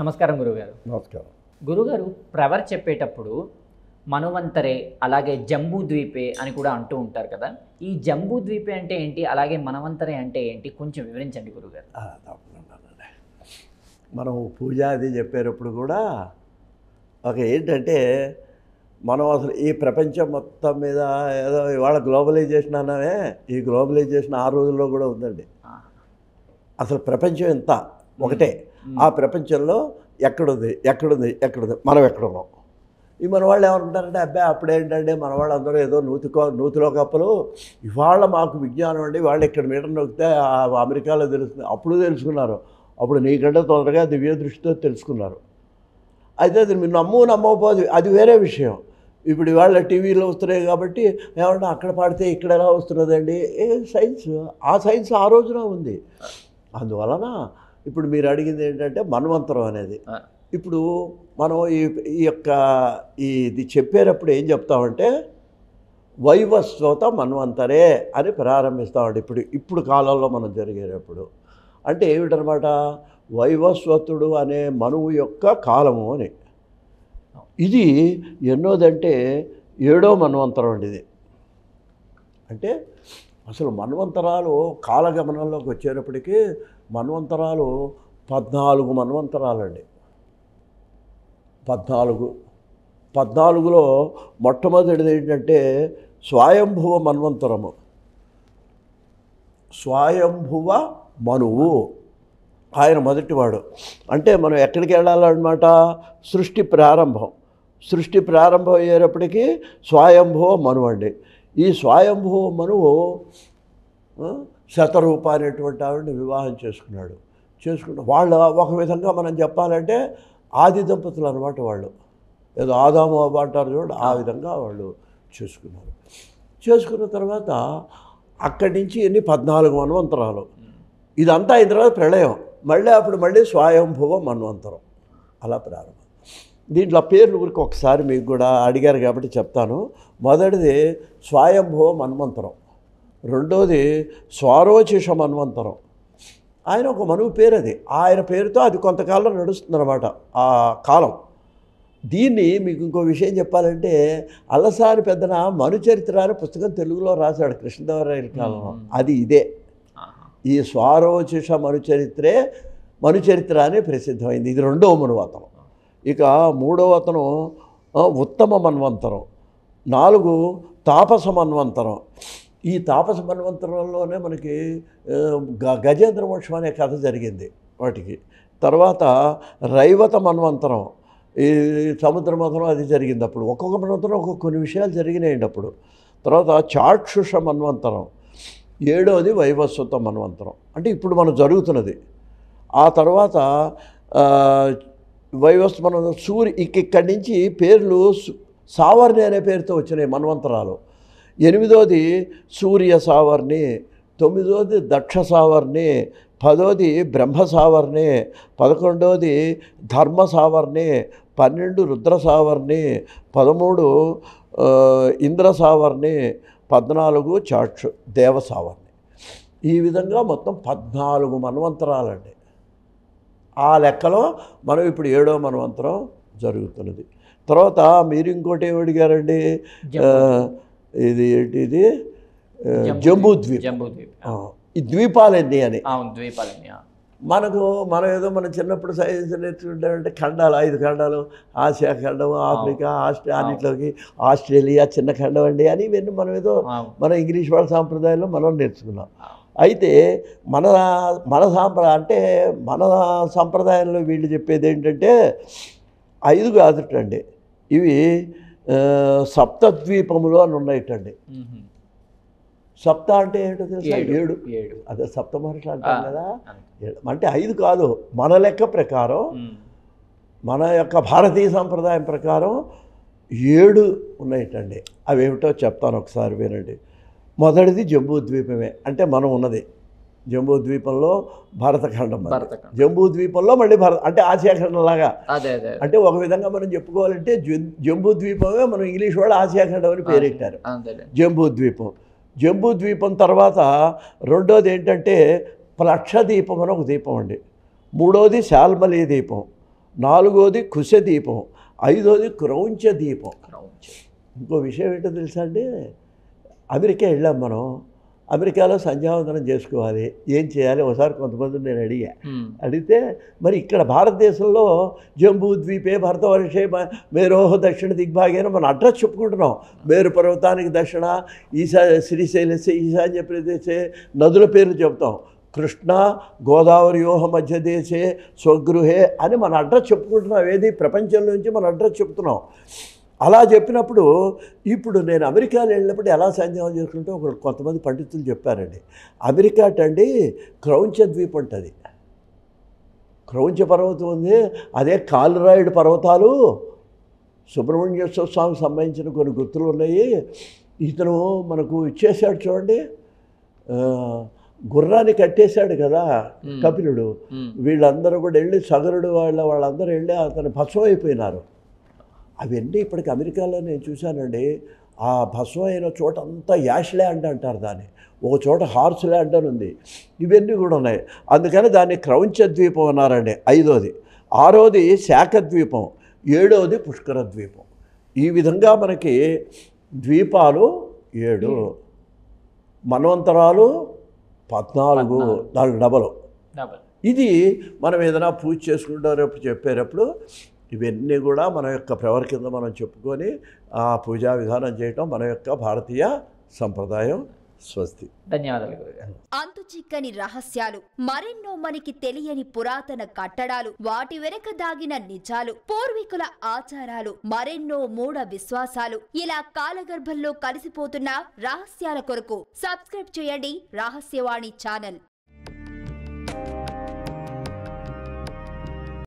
నమస్కారం గురుగారు నమస్కారం గురుగారు ప్రవర్ చెప్పేటప్పుడు మనవంతరే అలాగే జంబూ ద్వీపే అని కూడా అంటూ ఉంటారు కదా ఈ జంబూ ద్వీపే అంటే ఏంటి అలాగే మనవంతరే అంటే ఏంటి కొంచెం వివరించండి గురుగారు మనం పూజాది అది చెప్పేటప్పుడు కూడా ఒక ఏంటంటే మనం అసలు ఈ ప్రపంచం మొత్తం మీద ఏదో ఇవాళ గ్లోబలైజేషన్ అన్నామే ఈ గ్లోబలైజేషన్ ఆ రోజుల్లో కూడా ఉందండి అసలు ప్రపంచం ఎంత ఒకటే ఆ ప్రపంచంలో ఎక్కడుంది ఎక్కడుంది ఎక్కడుంది మనం ఎక్కడున్నాం ఈ మన వాళ్ళు ఏమనుకుంటారంటే అబ్బాయి అప్పుడేంటంటే మన వాళ్ళు అందరూ ఏదో నూతికో నూతిలో కప్పలు ఇవాళ మాకు విజ్ఞానం అండి వాళ్ళు ఇక్కడ మీటర్ నొక్కితే అమెరికాలో తెలుస్తుంది అప్పుడు తెలుసుకున్నారు అప్పుడు నీకంటే తొందరగా దివ్య దృష్టితో తెలుసుకున్నారు అయితే అది మీరు నమ్ము నమ్మకపోదు అది వేరే విషయం ఇప్పుడు ఇవాళ టీవీలో వస్తున్నాయి కాబట్టి ఏమన్నా అక్కడ పాడితే ఇక్కడ ఎలా వస్తున్నదండి ఏ సైన్స్ ఆ సైన్స్ ఆ రోజున ఉంది అందువలన ఇప్పుడు మీరు అడిగింది ఏంటంటే మన్వంతరం అనేది ఇప్పుడు మనం ఈ ఈ యొక్క ఇది చెప్పేటప్పుడు ఏం చెప్తామంటే వైవస్వత మన్వంతరే అని ప్రారంభిస్తామండి ఇప్పుడు ఇప్పుడు కాలంలో మనం జరిగేటప్పుడు అంటే ఏమిటనమాట వైవస్వతుడు అనే మనువు యొక్క కాలము అని ఇది ఎన్నోదంటే ఏడో మన్వంతరం అండి ఇది అంటే అసలు మన్వంతరాలు కాలగమనంలోకి వచ్చేటప్పటికీ మన్వంతరాలు పద్నాలుగు మన్వంతరాలండి పద్నాలుగు పద్నాలుగులో మొట్టమొదటిది ఏంటంటే స్వయంభువ మన్వంతరము స్వయంభువ మనువు ఆయన మొదటివాడు అంటే మనం ఎక్కడికి వెళ్ళాలన్నమాట సృష్టి ప్రారంభం సృష్టి ప్రారంభం అయ్యేటప్పటికీ స్వయంభువ మనువు అండి ఈ స్వయంభవ మనువు శతరూప అనేటువంటి ఆవిడని వివాహం చేసుకున్నాడు చేసుకున్న వాళ్ళు ఒక విధంగా మనం చెప్పాలంటే ఆది దంపతులు అనమాట వాళ్ళు ఏదో ఆదాము అంటారు చూడండి ఆ విధంగా వాళ్ళు చేసుకున్నారు చేసుకున్న తర్వాత అక్కడి నుంచి ఎన్ని పద్నాలుగు మన్వంతరాలు ఇదంతా అయిన తర్వాత ప్రళయం మళ్ళీ అప్పుడు మళ్ళీ స్వయంభవం మన్వంతరం అలా ప్రారంభం దీంట్లో పేర్లు గురికి ఒకసారి మీకు కూడా అడిగారు కాబట్టి చెప్తాను మొదటిది స్వయంభవం మన్వంతరం రెండోది స్వారోచిష మన్వంతరం ఆయన ఒక మనువు పేరు అది ఆయన పేరుతో అది కొంతకాలం నడుస్తుందన్నమాట ఆ కాలం దీన్ని మీకు ఇంకో విషయం చెప్పాలంటే అలసారి పెద్దన మనుచరిత్ర అనే పుస్తకం తెలుగులో రాశాడు కృష్ణదేవరాయల కాలంలో అది ఇదే ఈ స్వారోచిష మనుచరిత్రే మనుచరిత్ర అనే ప్రసిద్ధమైంది ఇది రెండవ మనువతనం ఇక మూడవ అతను ఉత్తమ మన్వంతరం నాలుగు తాపస మన్వంతరం ఈ తాపస మన్వంతరంలోనే మనకి గజేంద్ర వంశం అనే కథ జరిగింది వాటికి తర్వాత రైవత మన్వంతరం ఈ సముద్ర మథనం అది జరిగింది అప్పుడు ఒక్కొక్క మన్వంతరం ఒక్కొక్క కొన్ని విషయాలు జరిగినాయి అప్పుడు తర్వాత చాక్షుష మన్వంతరం ఏడవది వైవస్వత మన్వంతరం అంటే ఇప్పుడు మనం జరుగుతున్నది ఆ తర్వాత వైవస్వ మనం సూర్య ఇక్కడి నుంచి పేర్లు సావర్ణి అనే పేరుతో వచ్చినాయి మన్వంతరాలు ఎనిమిదోది సూర్య సావర్ణి తొమ్మిదోది దక్ష సావర్ణి పదోది బ్రహ్మ సావర్ణి పదకొండోది ధర్మ సావర్ణి పన్నెండు రుద్ర సావర్ణి పదమూడు ఇంద్ర సావర్ణి పద్నాలుగు చాక్షు దేవ సావర్ణి ఈ విధంగా మొత్తం పద్నాలుగు మన్వంతరాలండి ఆ లెక్కలో మనం ఇప్పుడు ఏడో మన్వంతరం జరుగుతున్నది తర్వాత మీరు ఇంకోటి ఏమి అడిగారండి ఇది ఇది జంబూ ద్వీప్ ఈ ద్వీపాలన్నీ అని ద్వీపాలన్నీ మనకు మనం ఏదో మనం చిన్నప్పుడు సైన్స్ నేర్చుకుంటామంటే ఖండాలు ఐదు ఖండాలు ఆసియా ఖండం ఆఫ్రికా ఆస్ట్రే అన్నింటిలోకి ఆస్ట్రేలియా చిన్న ఖండం అండి అని ఇవన్నీ మనం ఏదో మన ఇంగ్లీష్ వాళ్ళ సాంప్రదాయంలో మనం నేర్చుకున్నాం అయితే మన మన సాంప్ర అంటే మన సాంప్రదాయంలో వీళ్ళు చెప్పేది ఏంటంటే ఐదు కాదుటండి ఇవి సప్తద్వీపములు అని ఉన్నాయిటండి సప్త అంటే ఏంటో తెలుసు ఏడు ఏడు అదే సప్త మహర్షి అంటారు కదా అంటే ఐదు కాదు మన లెక్క ప్రకారం మన యొక్క భారతీయ సంప్రదాయం ప్రకారం ఏడు ఉన్నాయిటండి అవేమిటో చెప్తాను ఒకసారి వినండి మొదటిది జంబూ ద్వీపమే అంటే మనం ఉన్నది జంబూ ద్వీపంలో భారతఖండం జంబూ ద్వీపంలో మళ్ళీ భారత అంటే ఖండం లాగా అంటే ఒక విధంగా మనం చెప్పుకోవాలంటే జంబూ ద్వీపమే మనం ఇంగ్లీష్ వాళ్ళు ఆసియాఖండం అని పేరెట్టారు జంబూ ద్వీపం జంబూ ద్వీపం తర్వాత రెండోది ఏంటంటే ప్లక్షదీపం అని ఒక దీపం అండి మూడోది శాల్మలి దీపం నాలుగోది కుశ దీపం ఐదోది క్రౌంచ దీపం ఇంకో విషయం ఏంటో తెలుసా అండి అమెరికా వెళ్ళాం మనం అమెరికాలో సంధ్యావందనం చేసుకోవాలి ఏం చేయాలి ఒకసారి కొంతమంది నేను అడిగా అడిగితే మరి ఇక్కడ భారతదేశంలో జంబూ ద్వీపే భరతవర్షే మేరోహ దక్షిణ దిగ్భాగేన మనం అడ్రస్ చెప్పుకుంటున్నాం మేరు పర్వతానికి దక్షిణ ఈశా శ్రీశైలస్ ఈశాన్య ప్రదేశే నదుల పేర్లు చెప్తాం కృష్ణ గోదావరి యోహ మధ్య దేశే స్వగృహే అని మన అడ్రస్ చెప్పుకుంటున్నాం ఏది ప్రపంచం నుంచి మన అడ్రస్ చెప్తున్నాం అలా చెప్పినప్పుడు ఇప్పుడు నేను అమెరికాలో వెళ్ళినప్పుడు ఎలా సంధ్యావం చేసుకుంటే ఒక కొంతమంది పండితులు చెప్పారండి అమెరికా అండి క్రౌంచ ద్వీపం ఉంటుంది క్రౌంచ పర్వతం ఉంది అదే కాలరాయుడు పర్వతాలు సుబ్రహ్మణ్య స్వామికి సంబంధించిన కొన్ని గుర్తులు ఉన్నాయి ఇతను మనకు ఇచ్చేసాడు చూడండి గుర్రాన్ని కట్టేశాడు కదా కపిలుడు వీళ్ళందరూ కూడా వెళ్ళి సగరుడు వాళ్ళ వాళ్ళందరూ వెళ్ళి అతను భస్మం అయిపోయినారు అవన్నీ ఇప్పటికి అమెరికాలో నేను చూశానండి ఆ భస్మం అయిన చోట అంతా యాష్ ల్యాండ్ అంటారు దాన్ని ఒక చోట హార్స్ ల్యాండ్ అని ఉంది ఇవన్నీ కూడా ఉన్నాయి అందుకని దాన్ని క్రౌంచ ద్వీపం అన్నారండి ఐదోది ఆరోది శాఖ ద్వీపం ఏడవది పుష్కర ద్వీపం ఈ విధంగా మనకి ద్వీపాలు ఏడు మన్వంతరాలు పద్నాలుగు నాలుగు డబలు ఇది మనం ఏదైనా పూజ చేసుకుంటారప్పుడు చెప్పేటప్పుడు ఇవన్నీ కూడా మన యొక్క ప్రవర్ కింద మనం చెప్పుకొని ఆ పూజా విధానం చేయటం మన యొక్క భారతీయ సంప్రదాయం స్వస్తి ధన్యవాదాలు అంతు చిక్కని రహస్యాలు మరెన్నో మనకి తెలియని పురాతన కట్టడాలు వాటి వెనుక దాగిన నిజాలు పూర్వీకుల ఆచారాలు మరెన్నో మూఢ విశ్వాసాలు ఇలా కాలగర్భంలో కలిసిపోతున్న రహస్యాల కొరకు సబ్స్క్రైబ్ చేయండి రహస్యవాణి ఛానల్